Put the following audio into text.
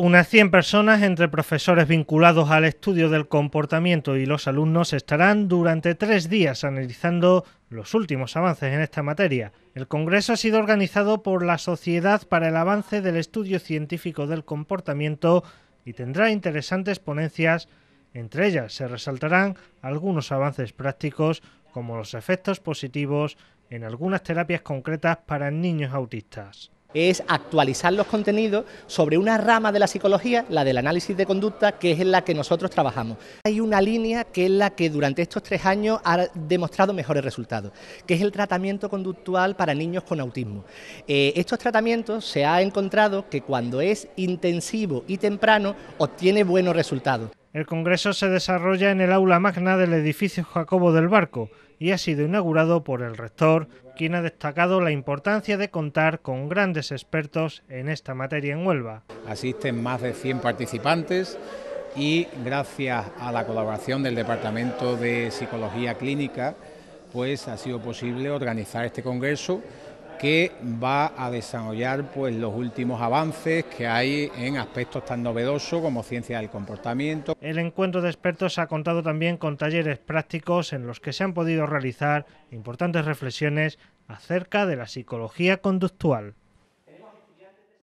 Unas 100 personas, entre profesores vinculados al estudio del comportamiento y los alumnos, estarán durante tres días analizando los últimos avances en esta materia. El Congreso ha sido organizado por la Sociedad para el Avance del Estudio Científico del Comportamiento y tendrá interesantes ponencias. Entre ellas se resaltarán algunos avances prácticos como los efectos positivos en algunas terapias concretas para niños autistas es actualizar los contenidos sobre una rama de la psicología, la del análisis de conducta, que es en la que nosotros trabajamos. Hay una línea que es la que durante estos tres años ha demostrado mejores resultados, que es el tratamiento conductual para niños con autismo. Eh, estos tratamientos se ha encontrado que cuando es intensivo y temprano obtiene buenos resultados. El Congreso se desarrolla en el aula magna del edificio Jacobo del Barco y ha sido inaugurado por el rector, quien ha destacado la importancia de contar con grandes expertos en esta materia en Huelva. Asisten más de 100 participantes y gracias a la colaboración del Departamento de Psicología Clínica, pues ha sido posible organizar este congreso que va a desarrollar pues, los últimos avances que hay en aspectos tan novedosos como ciencia del comportamiento. El encuentro de expertos ha contado también con talleres prácticos en los que se han podido realizar importantes reflexiones acerca de la psicología conductual.